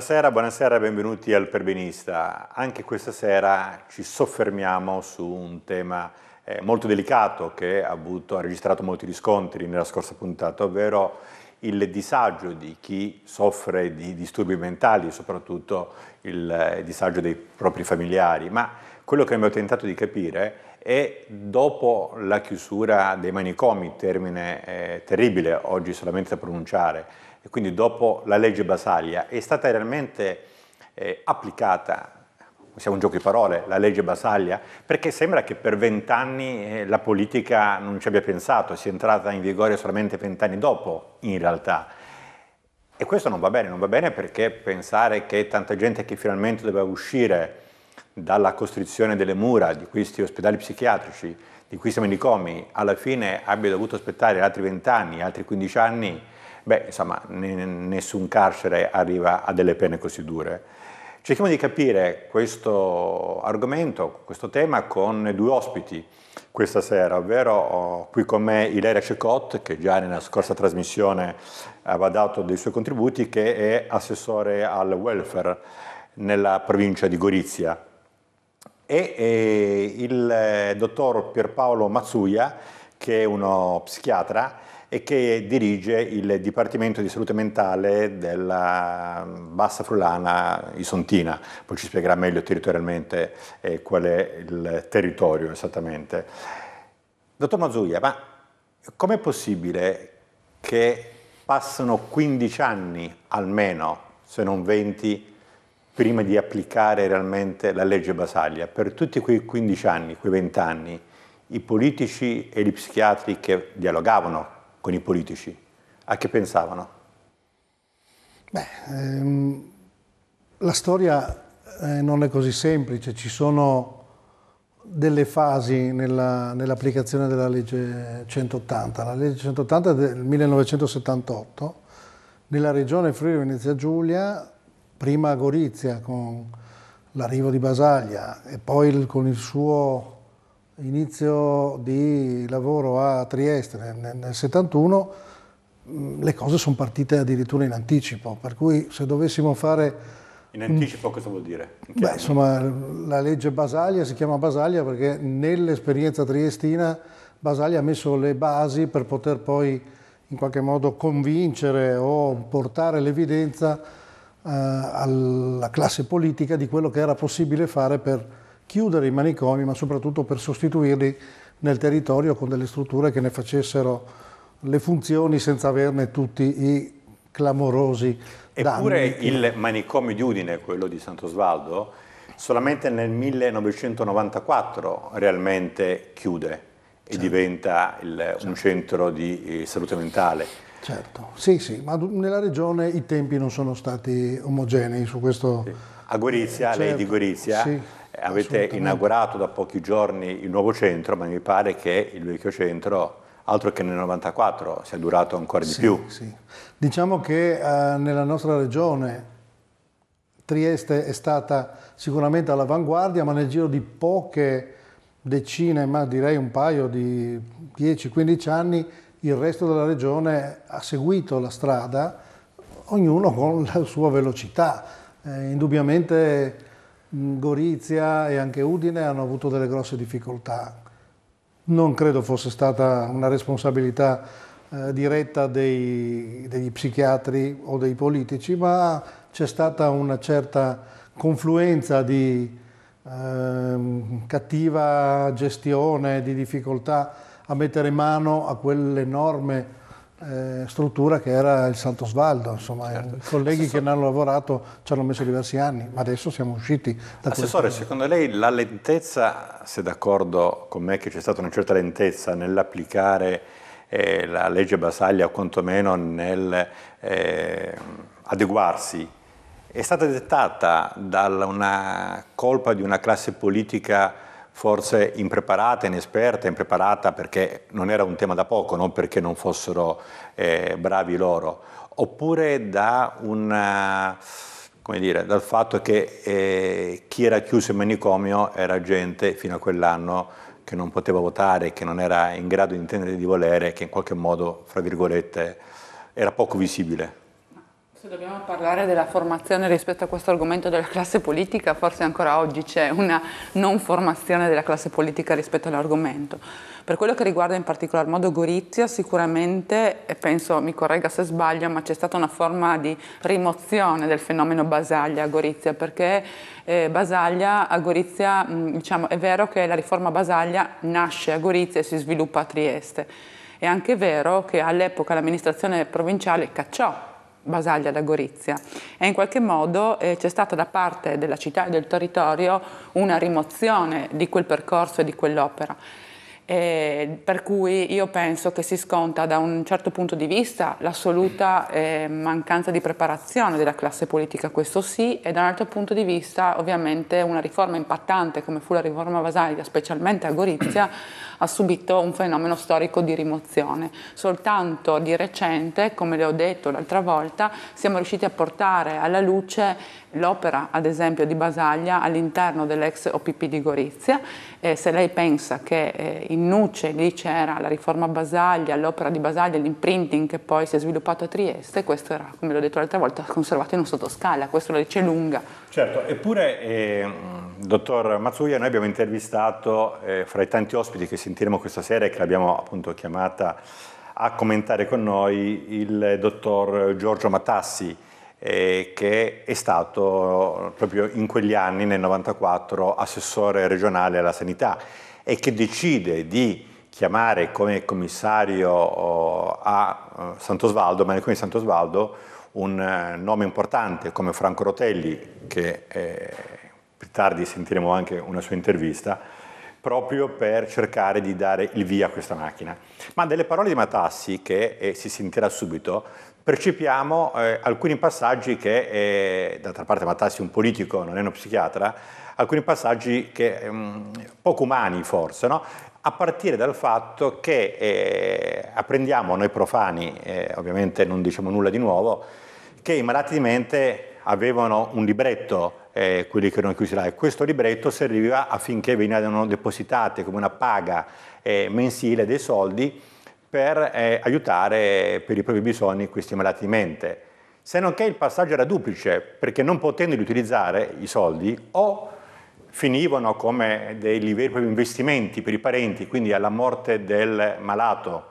Buonasera, buonasera e benvenuti al Perbenista. Anche questa sera ci soffermiamo su un tema eh, molto delicato che ha, avuto, ha registrato molti riscontri nella scorsa puntata, ovvero il disagio di chi soffre di disturbi mentali, soprattutto il eh, disagio dei propri familiari. Ma quello che abbiamo tentato di capire e dopo la chiusura dei manicomi, termine eh, terribile oggi solamente da pronunciare, e quindi dopo la legge Basaglia è stata realmente eh, applicata siamo un gioco di parole, la legge Basaglia, perché sembra che per vent'anni eh, la politica non ci abbia pensato, sia entrata in vigore solamente vent'anni dopo, in realtà. E questo non va bene, non va bene perché pensare che tanta gente che finalmente doveva uscire dalla costrizione delle mura di questi ospedali psichiatrici, di questi manicomi, alla fine abbia dovuto aspettare altri vent'anni, altri quindici anni Beh, insomma, nessun carcere arriva a delle pene così dure. Cerchiamo di capire questo argomento, questo tema con due ospiti questa sera, ovvero ho oh, qui con me Ilaria Cecot, che già nella scorsa trasmissione aveva dato dei suoi contributi, che è assessore al welfare nella provincia di Gorizia, e, e il eh, dottor Pierpaolo Mazzuia, che è uno psichiatra e che dirige il Dipartimento di Salute Mentale della Bassa Frulana Isontina, poi ci spiegherà meglio territorialmente eh, qual è il territorio esattamente. Dottor Mazzuia, ma com'è possibile che passano 15 anni almeno, se non 20, prima di applicare realmente la legge Basaglia? Per tutti quei 15 anni, quei 20 anni, i politici e gli psichiatri che dialogavano con i politici, a che pensavano? Beh, ehm, la storia eh, non è così semplice, ci sono delle fasi nell'applicazione della legge 180. La legge 180 è del 1978 nella regione Friuli Venezia Giulia, prima Gorizia con l'arrivo di Basaglia e poi con il suo inizio di lavoro a Trieste nel, nel 71, mm, le cose sono partite addirittura in anticipo, per cui se dovessimo fare... In anticipo cosa vuol dire? In beh, insomma, la legge Basaglia si chiama Basaglia perché nell'esperienza triestina Basaglia ha messo le basi per poter poi in qualche modo convincere o portare l'evidenza eh, alla classe politica di quello che era possibile fare per chiudere i manicomi, ma soprattutto per sostituirli nel territorio con delle strutture che ne facessero le funzioni senza averne tutti i clamorosi danni. Eppure il manicomio di Udine, quello di Santo Sant'Osvaldo, solamente nel 1994 realmente chiude e certo. diventa il, certo. un centro di eh, salute mentale. Certo, sì, sì, ma nella regione i tempi non sono stati omogenei su questo. Sì. A Gorizia, certo. lei di Gorizia, sì Avete inaugurato da pochi giorni il nuovo centro, ma mi pare che il vecchio centro, altro che nel 94, sia durato ancora di sì, più. Sì. Diciamo che eh, nella nostra regione Trieste è stata sicuramente all'avanguardia, ma nel giro di poche decine, ma direi un paio di 10-15 anni, il resto della regione ha seguito la strada, ognuno con la sua velocità. Eh, indubbiamente Mm, Gorizia e anche Udine hanno avuto delle grosse difficoltà. Non credo fosse stata una responsabilità eh, diretta dei, degli psichiatri o dei politici, ma c'è stata una certa confluenza di eh, cattiva gestione, di difficoltà a mettere mano a quell'enorme eh, struttura che era il Santo Svaldo, insomma, certo. colleghi Assessore. che ne hanno lavorato ci hanno messo diversi anni, ma adesso siamo usciti da Assessore, questo. secondo lei la lentezza, se d'accordo con me che c'è stata una certa lentezza nell'applicare eh, la legge Basaglia o quantomeno nel eh, adeguarsi, è stata dettata da una colpa di una classe politica forse impreparata, inesperta, impreparata perché non era un tema da poco, non perché non fossero eh, bravi loro, oppure da una, eh, dire, dal fatto che eh, chi era chiuso in manicomio era gente fino a quell'anno che non poteva votare, che non era in grado di intendere di volere, che in qualche modo, fra virgolette, era poco visibile. Se dobbiamo parlare della formazione rispetto a questo argomento della classe politica, forse ancora oggi c'è una non formazione della classe politica rispetto all'argomento. Per quello che riguarda in particolar modo Gorizia, sicuramente, e penso mi corregga se sbaglio, ma c'è stata una forma di rimozione del fenomeno Basaglia a Gorizia, perché eh, Basaglia a Gorizia, mh, diciamo, è vero che la riforma Basaglia nasce a Gorizia e si sviluppa a Trieste. È anche vero che all'epoca l'amministrazione provinciale cacciò Basaglia da Gorizia e in qualche modo eh, c'è stata da parte della città e del territorio una rimozione di quel percorso e di quell'opera. Eh, per cui io penso che si sconta da un certo punto di vista l'assoluta eh, mancanza di preparazione della classe politica, questo sì, e da un altro punto di vista ovviamente una riforma impattante come fu la riforma Vasaglia, specialmente a Gorizia, ha subito un fenomeno storico di rimozione. Soltanto di recente, come le ho detto l'altra volta, siamo riusciti a portare alla luce l'opera ad esempio di Basaglia all'interno dell'ex OPP di Gorizia. Eh, se lei pensa che eh, in in Nuce, lì c'era la riforma Basaglia, l'opera di Basaglia, l'imprinting che poi si è sviluppato a Trieste, questo era, come l'ho detto l'altra volta, conservato in un sottoscala, questo la dice lunga. Certo, eppure, eh, dottor Mazzuia, noi abbiamo intervistato, eh, fra i tanti ospiti che sentiremo questa sera e che l'abbiamo appunto chiamata a commentare con noi, il dottor Giorgio Matassi, eh, che è stato proprio in quegli anni, nel 94, assessore regionale alla sanità e che decide di chiamare come commissario oh, a eh, Sant'Osvaldo, ma di Sant'Osvaldo, un eh, nome importante come Franco Rotelli, che eh, più tardi sentiremo anche una sua intervista, proprio per cercare di dare il via a questa macchina. Ma delle parole di Matassi, che eh, si sentirà subito, percepiamo eh, alcuni passaggi che, eh, d'altra parte Matassi è un politico, non è uno psichiatra, alcuni passaggi che, mh, mm, poco umani forse, no? a partire dal fatto che eh, apprendiamo noi profani, eh, ovviamente non diciamo nulla di nuovo, che i malati di mente avevano un libretto eh, quelli che erano chiusi là. E questo libretto serviva affinché venivano depositate come una paga eh, mensile dei soldi per eh, aiutare per i propri bisogni questi malati di mente. Se non che il passaggio era duplice, perché non potendoli utilizzare i soldi, o finivano come dei veri e propri investimenti per i parenti, quindi alla morte del malato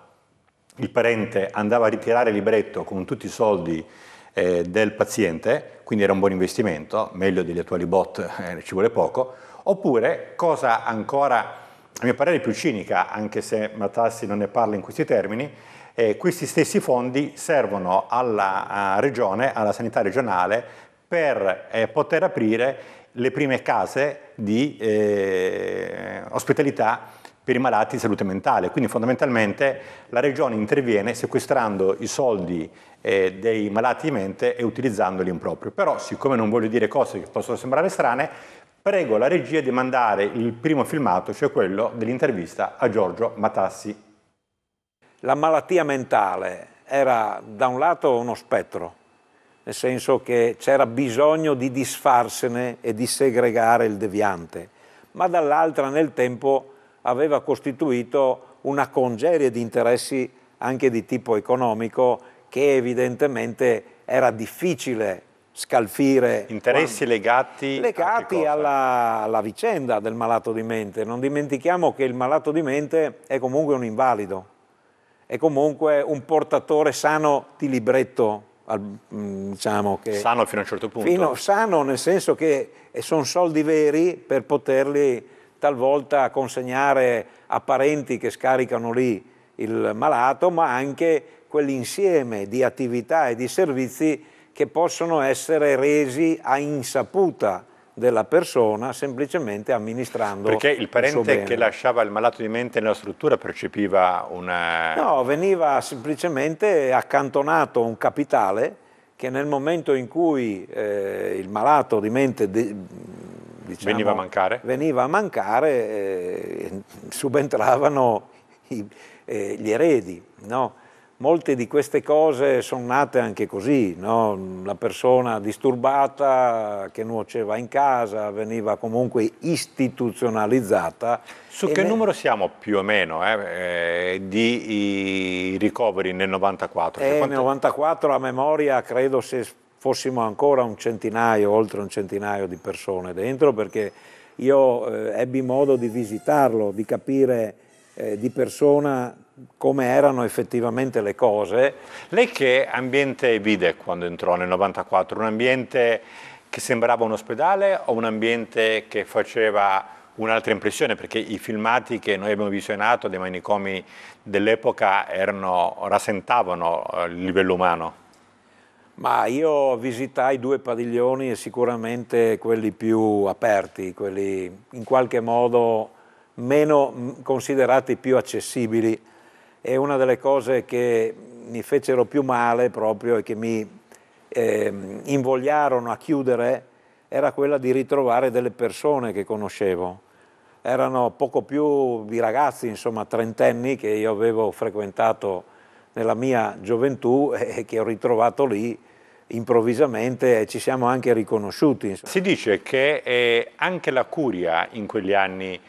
il parente andava a ritirare il libretto con tutti i soldi eh, del paziente, quindi era un buon investimento, meglio degli attuali bot, eh, ci vuole poco, oppure cosa ancora a mio parere più cinica, anche se Matassi non ne parla in questi termini, eh, questi stessi fondi servono alla regione, alla sanità regionale, per eh, poter aprire le prime case di eh, ospitalità per i malati di salute mentale. Quindi fondamentalmente la regione interviene sequestrando i soldi eh, dei malati di mente e utilizzandoli in proprio. Però, siccome non voglio dire cose che possono sembrare strane, prego la regia di mandare il primo filmato, cioè quello dell'intervista a Giorgio Matassi. La malattia mentale era da un lato uno spettro, nel senso che c'era bisogno di disfarsene e di segregare il deviante, ma dall'altra nel tempo aveva costituito una congerie di interessi anche di tipo economico che evidentemente era difficile scalfire. Interessi quando... legati, legati alla, alla, vicenda del malato di mente. Non dimentichiamo che il malato di mente è comunque un invalido, è comunque un portatore sano di libretto. Mm, diciamo che, sano fino a un certo punto. Fino, sano nel senso che sono soldi veri per poterli talvolta consegnare a parenti che scaricano lì il malato, ma anche quell'insieme di attività e di servizi che possono essere resi a insaputa della persona semplicemente amministrando perché il parente il che lasciava il malato di mente nella struttura percepiva una eh, no veniva semplicemente accantonato un capitale che nel momento in cui eh, il malato di mente de, diciamo, veniva a mancare, veniva a mancare eh, subentravano i, eh, gli eredi no? molte di queste cose sono nate anche così, no? la persona disturbata che nuoceva in casa veniva comunque istituzionalizzata. Su che ne... numero siamo più o meno eh, eh, di ricoveri nel 94? Eh, cioè, nel quanto... 94 a memoria credo se fossimo ancora un centinaio, oltre un centinaio di persone dentro perché io eh, ebbi modo di visitarlo, di capire eh, di persona come erano effettivamente le cose. Lei che ambiente vide quando entrò nel 94? Un ambiente che sembrava un ospedale o un ambiente che faceva un'altra impressione? Perché i filmati che noi abbiamo visionato dei manicomi dell'epoca rasentavano eh, il livello umano. Ma io visitai due padiglioni e sicuramente quelli più aperti, quelli in qualche modo meno mm, considerati più accessibili e una delle cose che mi fecero più male proprio e che mi eh, invogliarono a chiudere era quella di ritrovare delle persone che conoscevo. Erano poco più di ragazzi, insomma, trentenni che io avevo frequentato nella mia gioventù e che ho ritrovato lì improvvisamente e ci siamo anche riconosciuti. Insomma. Si dice che anche la curia in quegli anni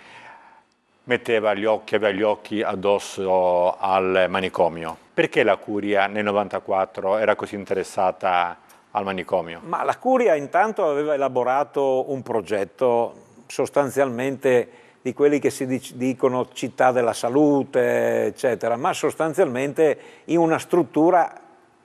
metteva gli occhi, aveva gli occhi addosso al manicomio. Perché la curia nel 94 era così interessata al manicomio? Ma la curia intanto aveva elaborato un progetto sostanzialmente di quelli che si dicono città della salute, eccetera, ma sostanzialmente in una struttura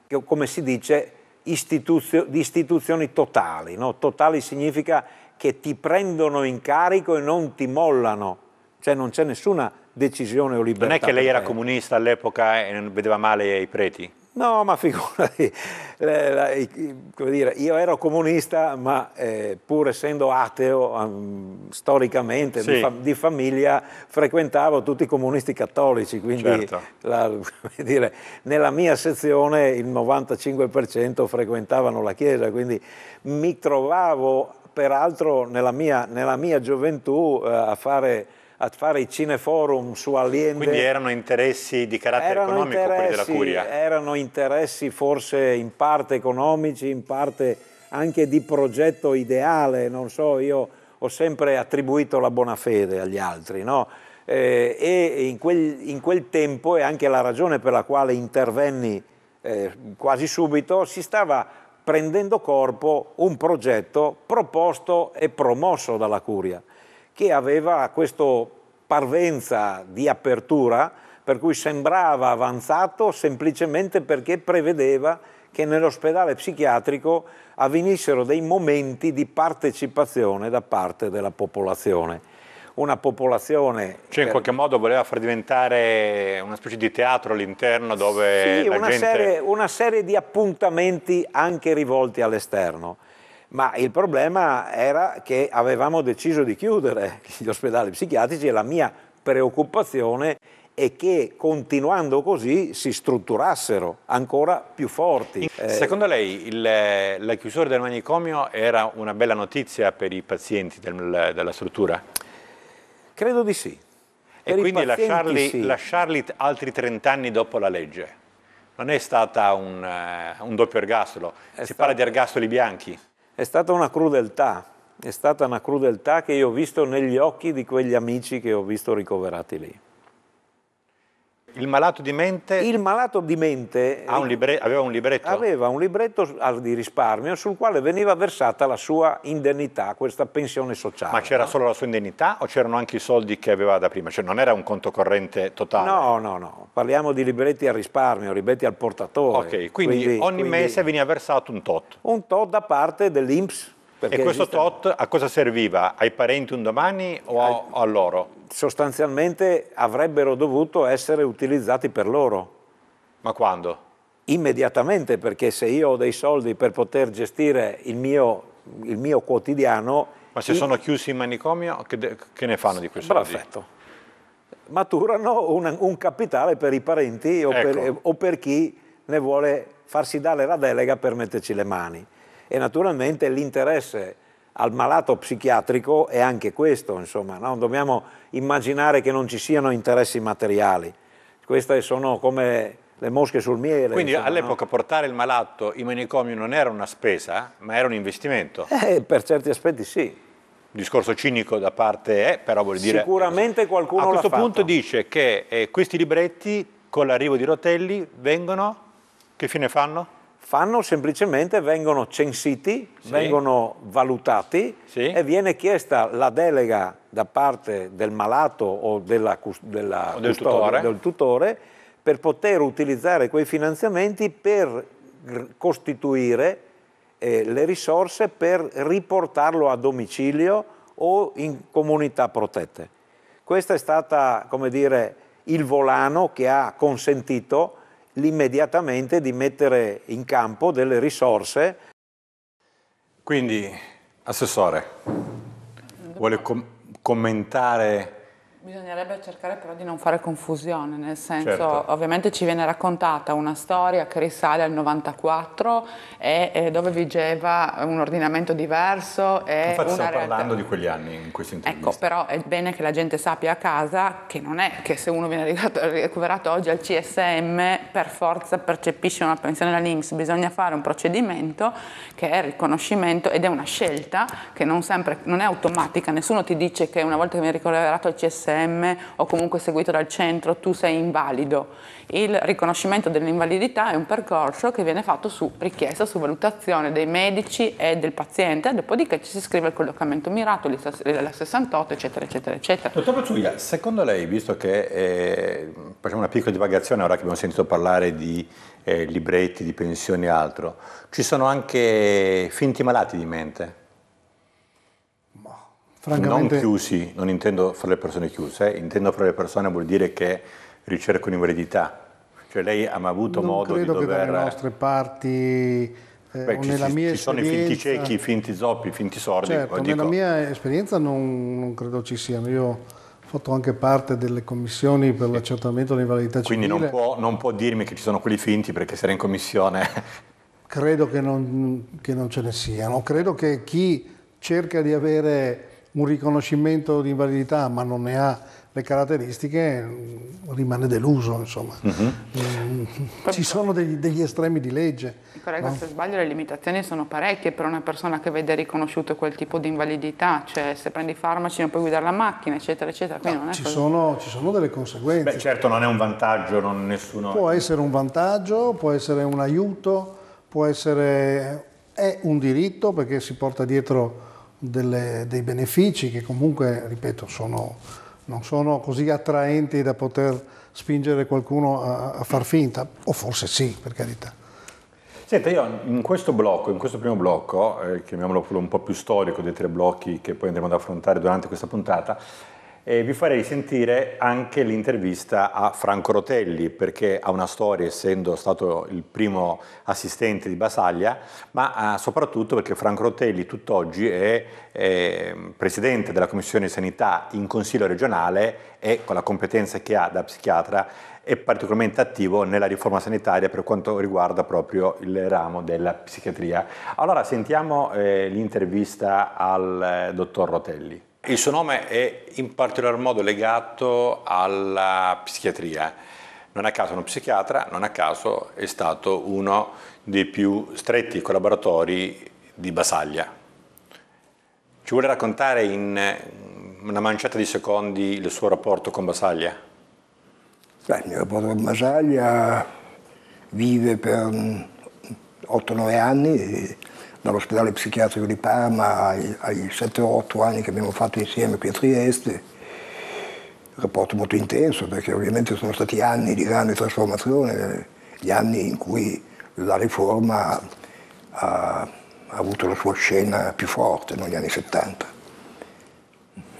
che, come si dice, istituzio, di istituzioni totali. No? Totali significa che ti prendono in carico e non ti mollano cioè non c'è nessuna decisione o libertà. Non è che lei era comunista all'epoca e vedeva male i preti? No, ma figurati, come dire, io ero comunista, ma eh, pur essendo ateo um, storicamente sì. di, fa di, famiglia, frequentavo tutti i comunisti cattolici, quindi certo. la, dire, nella mia sezione il 95% frequentavano la Chiesa, quindi mi trovavo peraltro nella mia, nella mia gioventù eh, a fare a fare i cineforum su aziende. Quindi erano interessi di carattere erano economico quelli della Curia? Erano interessi forse in parte economici, in parte anche di progetto ideale, non so, io ho sempre attribuito la buona fede agli altri, no? eh, e in quel, in quel tempo, e anche la ragione per la quale intervenni eh, quasi subito, si stava prendendo corpo un progetto proposto e promosso dalla Curia che aveva questa parvenza di apertura per cui sembrava avanzato semplicemente perché prevedeva che nell'ospedale psichiatrico avvenissero dei momenti di partecipazione da parte della popolazione una popolazione... Cioè in qualche modo voleva far diventare una specie di teatro all'interno dove... Sì, una, gente... serie, una, serie, di appuntamenti anche rivolti all'esterno ma il problema era che avevamo deciso di chiudere gli ospedali psichiatrici e la mia preoccupazione è che continuando così si strutturassero ancora più forti. Eh, secondo lei il, la chiusura del manicomio era una bella notizia per i pazienti del, della struttura? Credo di sì. E per quindi lasciarli, sì. lasciarli, altri 30 anni dopo la legge non è stata un, eh, un doppio ergastolo, è si stato... parla di ergastoli bianchi. È stata una crudeltà, è stata una crudeltà che io ho visto negli occhi di quegli amici che ho visto ricoverati lì. Il malato di mente? Il malato di mente un libre, aveva un libretto? Aveva un libretto di risparmio sul quale veniva versata la sua indennità, questa pensione sociale. Ma c'era no? solo la sua indennità o c'erano anche i soldi che aveva da prima? Cioè non era un conto corrente totale? No, no, no. Parliamo di libretti al risparmio, libretti al portatore. Ok, quindi, quindi ogni quindi... mese veniva versato un tot? Un tot da parte dell'Inps perché e questo esistano... tot a cosa serviva? Ai parenti un domani o a, a, loro? Sostanzialmente avrebbero dovuto essere utilizzati per loro. Ma quando? Immediatamente, perché se io ho dei soldi per poter gestire il mio, il mio quotidiano... Ma se i... sono chiusi in manicomio, che, de... che ne fanno di quei soldi? Perfetto. Maturano un, un capitale per i parenti o, ecco. per, o per chi ne vuole farsi dare la delega per metterci le mani e naturalmente l'interesse al malato psichiatrico è anche questo, insomma, non dobbiamo immaginare che non ci siano interessi materiali, queste sono come le mosche sul miele. Quindi insomma, all'epoca no? portare il malato in manicomio non era una spesa, ma era un investimento? Eh, per certi aspetti sì. Discorso cinico da parte, è, eh, però vuol dire... Sicuramente qualcuno l'ha A questo punto fatto. dice che eh, questi libretti, con l'arrivo di Rotelli, vengono... Che fine fanno? fanno semplicemente, vengono censiti, sì. vengono valutati sì. e viene chiesta la delega da parte del malato o, della, della o del, custodia, tutore. del tutore per poter utilizzare quei finanziamenti per costituire eh, le risorse per riportarlo a domicilio o in comunità protette. Questo è stato, come dire, il volano che ha consentito immediatamente di mettere in campo delle risorse. Quindi, Assessore, vuole com- commentare Bisognerebbe cercare però di non fare confusione, nel senso certo. ovviamente ci viene raccontata una storia che risale al 94 e, e eh, dove vigeva un ordinamento diverso. E Infatti stiamo realtà... parlando di quegli anni in cui questa intervista. Ecco, però è bene che la gente sappia a casa che non è che se uno viene recuperato oggi al CSM per forza percepisce una pensione dall'Inps, bisogna fare un procedimento che è il riconoscimento ed è una scelta che non, sempre, non è automatica, nessuno ti dice che una volta che viene ricoverato al CSM DSM o comunque seguito dal centro, tu sei invalido. Il riconoscimento dell'invalidità è un percorso che viene fatto su richiesta, su valutazione dei medici e del paziente, dopodiché ci si scrive il collocamento mirato, la 68, eccetera, eccetera, eccetera. Dottor Pacciuglia, secondo lei, visto che eh, facciamo una piccola divagazione ora che abbiamo sentito parlare di eh, libretti, di pensioni e altro, ci sono anche finti malati di mente? Francamente... Non chiusi, non intendo fra le persone chiuse, eh. intendo fra le persone vuol dire che ricercano in verità. Cioè lei ha mai avuto non modo di dover... Non credo che dalle eh, nostre parti... Eh, Beh, ci, ci sono i finti ciechi, i finti zoppi, i finti sordi. Certo, dico... nella mia esperienza non, non, credo ci siano. Io ho fatto anche parte delle commissioni per sì. l'accertamento dell'invalidità civile. Quindi non può, non può, dirmi che ci sono quelli finti perché se era in commissione... Credo che non, che non ce ne siano. Credo che chi cerca di avere un riconoscimento di invalidità ma non ne ha le caratteristiche rimane deluso insomma uh mm-hmm. -huh. ci sono degli, degli, estremi di legge correggo no? se sbaglio le limitazioni sono parecchie per una persona che vede riconosciuto quel tipo di invalidità cioè se prendi i farmaci non puoi guidare la macchina eccetera eccetera no, ci, sono, ci, sono, delle conseguenze beh certo non è un vantaggio non nessuno può essere un vantaggio può essere un aiuto può essere è un diritto perché si porta dietro delle, dei benefici che comunque, ripeto, sono, non sono così attraenti da poter spingere qualcuno a, a far finta, o forse sì, per carità. Senta, io in questo blocco, in questo primo blocco, eh, chiamiamolo quello un po' più storico dei tre blocchi che poi andremo ad affrontare durante questa puntata, e vi farei sentire anche l'intervista a Franco Rotelli, perché ha una storia, essendo stato il primo assistente di Basaglia, ma ah, soprattutto perché Franco Rotelli tutt'oggi è, è presidente della Commissione Sanità in Consiglio regionale e con la competenza che ha da psichiatra è particolarmente attivo nella riforma sanitaria per quanto riguarda proprio il ramo della psichiatria. Allora sentiamo eh, l'intervista al eh, dottor Rotelli. Il suo nome è in particolar modo legato alla psichiatria. Non a caso uno psichiatra, non a caso è stato uno dei più stretti collaboratori di Basaglia. Ci vuole raccontare in una manciata di secondi il suo rapporto con Basaglia? Beh, il mio rapporto con Basaglia vive per 8-9 anni dall'ospedale psichiatrico di Parma ai, ai 7-8 anni che abbiamo fatto insieme qui a Trieste, un rapporto molto intenso perché ovviamente sono stati anni di grande trasformazione, gli anni in cui la riforma ha, ha avuto la sua scena più forte negli anni 70.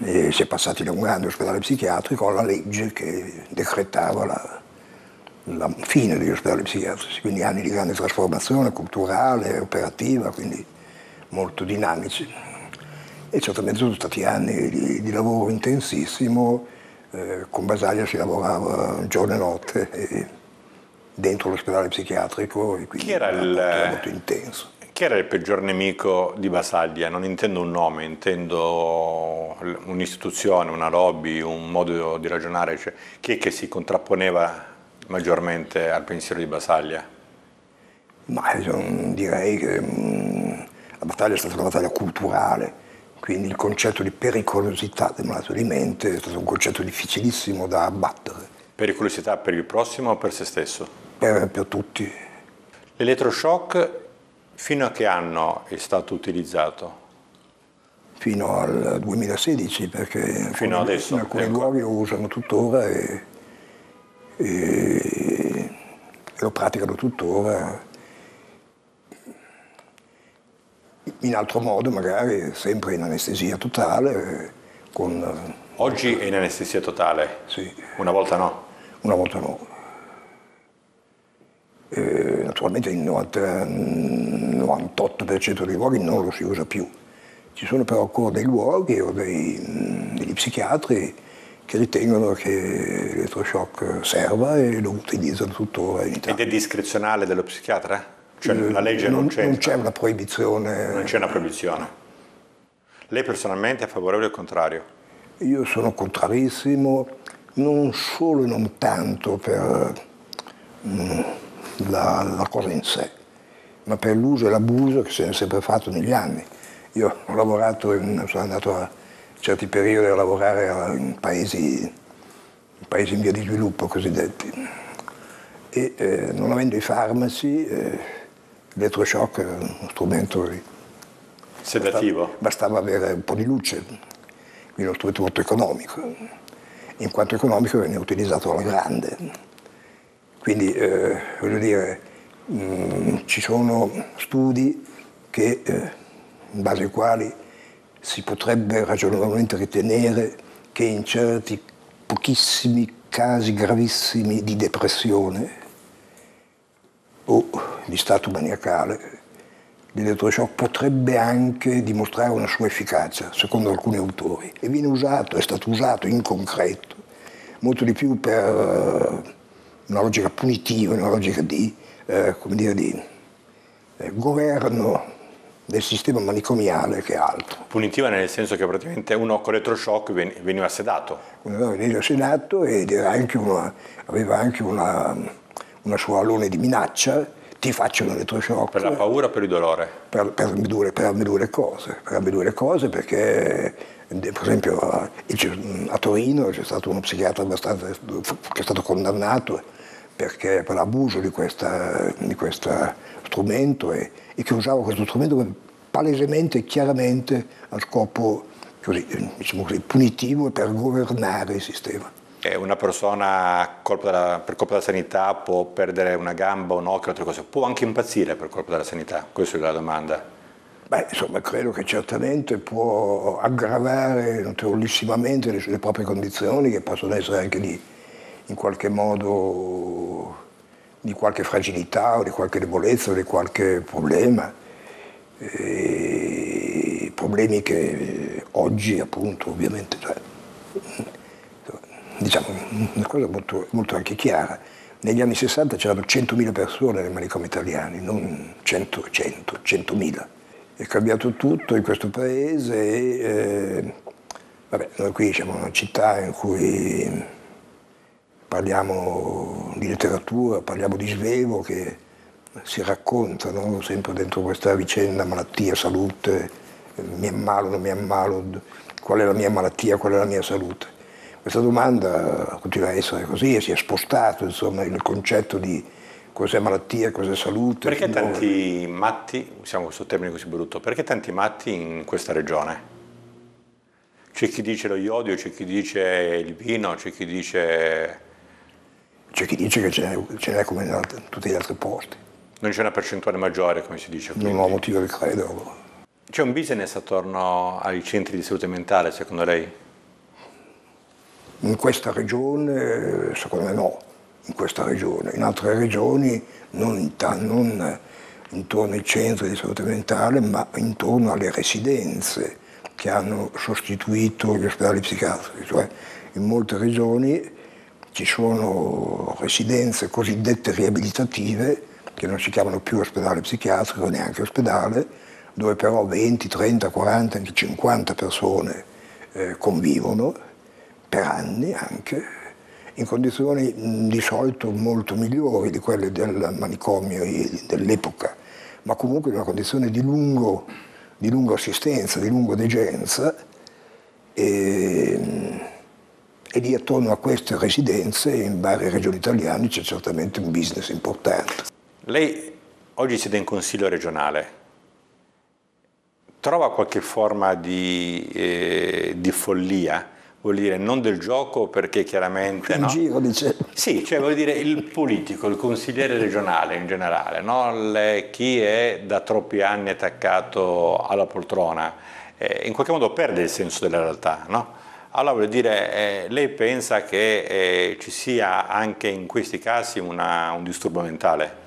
E si è passati da un grande ospedale psichiatrico alla legge che decretava la, la fine degli ospedali psichiatrici, quindi anni di grande trasformazione culturale, operativa, quindi molto dinamici. E certamente sono stati anni di, di lavoro intensissimo, eh, con Basaglia si lavorava giorno e notte e dentro l'ospedale psichiatrico e quindi chi era, il, era molto intenso. Chi era il peggior nemico di Basaglia? Non intendo un nome, intendo un'istituzione, una lobby, un modo di ragionare. Cioè, chi è che si contrapponeva maggiormente al pensiero di Basaglia? Ma direi che mh, mm, la battaglia è stata una battaglia culturale, quindi il concetto di pericolosità del malato di mente è stato un concetto difficilissimo da abbattere. Pericolosità per il prossimo o per se stesso? Per, per tutti. L'elettroshock fino a che anno è stato utilizzato? Fino al 2016 perché fino alcune, adesso, in alcuni ecco. luoghi lo usano tuttora e e lo praticano tuttora in altro modo magari sempre in anestesia totale con... oggi è in anestesia totale? sì una volta no? una volta no e naturalmente il 90, 98% dei luoghi non lo si usa più ci sono però ancora dei luoghi o dei, degli psichiatri che ritengono che l'elettroshock serva e lo utilizzano tuttora in Italia. Ed è discrezionale dello psichiatra? Cioè eh, la legge non, non c'è? Non c'è una proibizione. Non c'è una proibizione. Lei personalmente è favorevole o contrario? Io sono contrarissimo, non solo e non tanto per mh, mm, la, la cosa in sé, ma per l'uso e l'abuso che se ne è sempre fatto negli anni. Io ho lavorato, in, sono andato a certi periodi a lavorare in paesi, in, paesi in via di sviluppo cosiddetti. E eh, non avendo i farmaci, eh, l'elettroshock era uno strumento sedativo. Bastava, bastava avere un po' di luce, quindi uno strumento molto economico. In quanto economico veniva utilizzato alla grande. Quindi, eh, voglio dire, mh, mm, ci sono studi che, eh, in base ai quali si potrebbe ragionevolmente ritenere che in certi pochissimi casi gravissimi di depressione o di stato maniacale, l'elettroshock potrebbe anche dimostrare una sua efficacia, secondo alcuni autori, e viene usato, è stato usato in concreto, molto di più per eh, una logica punitiva, una logica di, eh, dire, di eh, governo del sistema manicomiale che altro. Punitiva nel senso che praticamente uno con retroshock veniva sedato. Veniva sedato ed anche una, aveva anche una, una, sua alone di minaccia, ti faccio un retroshock. Per la paura o per il dolore? Per, per, ambedue, per ambedue le cose, per ambedue le cose perché per esempio a, a Torino c'è stato uno psichiatra abbastanza, che è stato condannato perché, per l'abuso di, di questo strumento e, e che usava questo strumento palesemente e chiaramente a scopo così, diciamo così, punitivo per governare il sistema. Una persona colpa della, per colpa della sanità può perdere una gamba, un occhio, altre cose, può anche impazzire per colpa della sanità? Questa è la domanda. Beh, insomma, credo che certamente può aggravare notevolissimamente le, sue proprie condizioni, che possono essere anche di, in qualche modo di qualche fragilità o di qualche debolezza o di qualche problema, e problemi che oggi appunto ovviamente, cioè, diciamo una cosa molto, molto, anche chiara, negli anni 60 c'erano 100.000 persone nei manicomi italiani, non 100, 100, 100.000. È cambiato tutto in questo paese e eh, vabbè, noi qui siamo una città in cui parliamo di letteratura, parliamo di Svevo che si raccontano sempre dentro questa vicenda malattia, salute, mi ammalo, non mi ammalo, qual è la mia malattia, qual è la mia salute. Questa domanda continua a essere così e si è spostato insomma, il concetto di cos'è malattia, cos'è salute. Perché tanti muore. matti, usiamo questo termine così brutto, perché tanti matti in questa regione? C'è chi dice lo iodio, c'è chi dice il vino, c'è chi dice c'è chi dice che ce n'è, come in altri, tutti gli altri posti. Non c'è una percentuale maggiore, come si dice. Quindi. Non ho motivo di credere. C'è un business attorno ai centri di salute mentale, secondo lei? In questa regione, secondo me no, in questa regione. In altre regioni, non, in ta- non intorno ai centri di salute mentale, ma intorno alle residenze che hanno sostituito gli ospedali psichiatrici. Cioè, in molte regioni ci sono residenze cosiddette riabilitative, che non si chiamano più ospedale psichiatrico, neanche ospedale, dove però 20, 30, 40, anche 50 persone eh, convivono, per anni anche, in condizioni di solito molto migliori di quelle del manicomio dell'epoca, ma comunque in una condizione di, lungo, di lunga assistenza, di lunga degenza. E, e lì attorno a queste residenze in varie regioni italiane c'è certamente un business importante. Lei oggi siede in consiglio regionale, trova qualche forma di, eh, di follia? vuol dire non del gioco perché chiaramente... In no? giro dice... Sì, cioè vuol dire il politico, il consigliere regionale in generale, no? Le, chi è da troppi anni attaccato alla poltrona, eh, in qualche modo perde il senso della realtà, no? Allora vuol dire, eh, lei pensa che eh, ci sia anche in questi casi una, un disturbo mentale?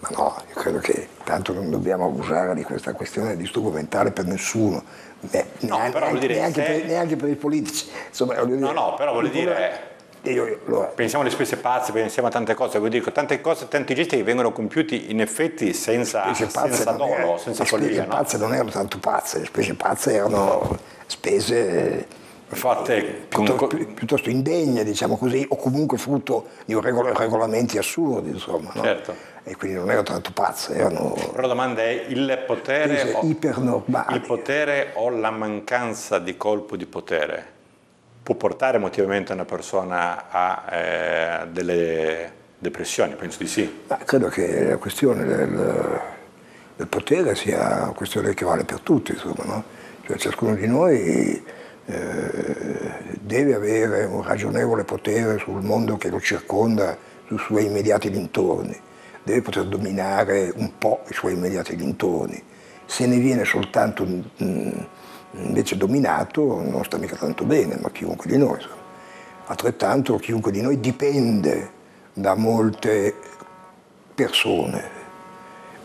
Ma no, io credo che tanto non dobbiamo abusare di questa questione del disturbo mentale per nessuno, ne, no, neanche, però dire, neanche, se... per, neanche, per, i politici. Insomma, no, dire, no, però vuol dire... Io, io, allora. Pensiamo alle spese pazze, pensiamo a tante cose, vuol dire tante cose, tanti gesti che vengono compiuti in effetti senza, senza dolo, senza follia. Le spese follia, pazze non erano tanto pazze, le spese pazze erano spese fatte piuttosto, con... piuttosto indegne, diciamo così, o comunque frutto di regol- regolamenti assurdi, insomma. No? Certo. E quindi non ero tanto pazze. Erano... Però la domanda è il potere, o, il potere o la mancanza di colpo di potere può portare emotivamente una persona a eh, delle depressioni? Penso di sì. Ma credo che la questione del, del, potere sia una questione che vale per tutti, insomma, no? cioè, ciascuno di noi eh, deve avere un ragionevole potere sul mondo che lo circonda, sui suoi immediati dintorni, deve poter dominare un po' i suoi immediati dintorni. Se ne viene soltanto mh, mm, invece dominato non sta mica tanto bene, ma chiunque di noi. Altrettanto chiunque di noi dipende da molte persone,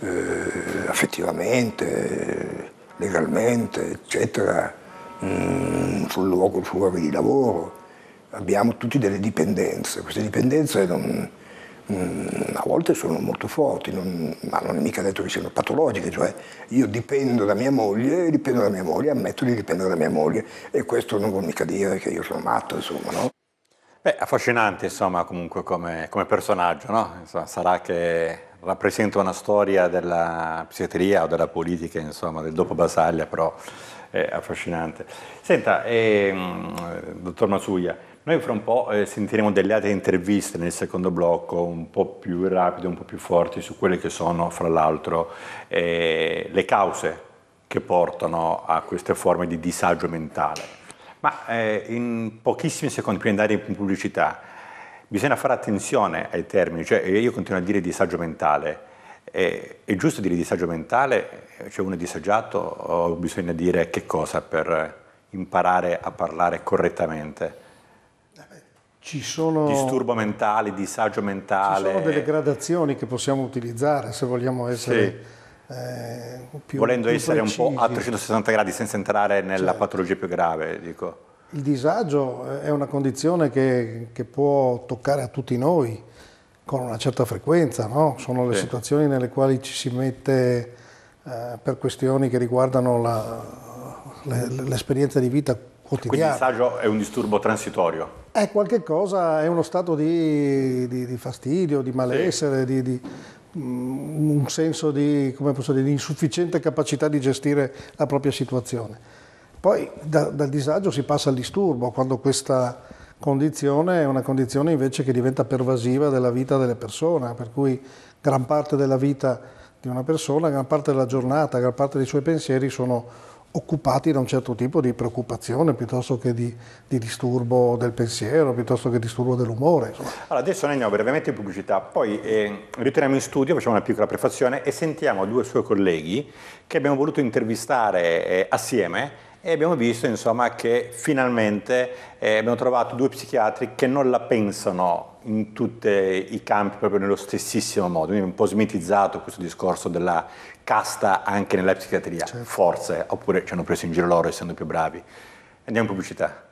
eh, affettivamente, legalmente, eccetera, Mm, sul luogo, sul luogo di lavoro, abbiamo tutti delle dipendenze, queste dipendenze non, mm, a volte sono molto forti, non, ma non è mica detto che siano patologiche, cioè io dipendo da mia moglie, dipendo da mia moglie, ammetto di dipendere da mia moglie e questo non vuol mica dire che io sono matto, insomma, no? Beh, affascinante insomma comunque come, come personaggio, no? Insomma, sarà che rappresenta una storia della psichiatria o della politica, insomma, del dopo Basaglia, però è affascinante. Senta, eh, dottor Masuia, noi fra un po' eh, sentiremo delle altre interviste nel secondo blocco, un po' più rapide, un po' più forti, su quelle che sono, fra l'altro, eh, le cause che portano a queste forme di disagio mentale. Ma eh, in pochissimi secondi, prima di andare in pubblicità, bisogna fare attenzione ai termini, cioè eh, io continuo a dire disagio mentale, è, è giusto dire disagio mentale? Cioè uno è disagiato o bisogna dire che cosa per imparare a parlare correttamente? Ci sono, Disturbo mentale, disagio mentale. Ci sono delle gradazioni che possiamo utilizzare se vogliamo essere sì. eh, più Volendo più essere precisi. un po' a 360 gradi senza entrare nella cioè, patologia più grave, dico. Il disagio è una condizione che, che può toccare a tutti noi con una certa frequenza, no? sono le sì. situazioni nelle quali ci si mette eh, per questioni che riguardano l'esperienza le, di vita quotidiana. Quindi il disagio è un disturbo transitorio? È qualcosa, è uno stato di, di, di fastidio, di malessere, sì. di, mh, mm, un senso di, dire, di insufficiente capacità di gestire la propria situazione. Poi da, dal disagio si passa al disturbo, quando questa condizione è una condizione invece che diventa pervasiva della vita delle persone, per cui gran parte della vita di una persona, gran parte della giornata, gran parte dei suoi pensieri sono occupati da un certo tipo di preoccupazione piuttosto che di, di disturbo del pensiero, piuttosto che disturbo dell'umore. Allora, adesso noi andiamo brevemente in pubblicità, poi eh, ritorniamo in studio, facciamo una piccola prefazione e sentiamo due suoi colleghi che abbiamo voluto intervistare eh, assieme e abbiamo visto insomma, che finalmente eh, abbiamo trovato due psichiatri che non la pensano in tutti i campi proprio nello stessissimo modo, quindi è un po' smitizzato questo discorso della casta anche nella psichiatria, certo. forse, oppure ci hanno preso in giro loro essendo più bravi. Andiamo in pubblicità.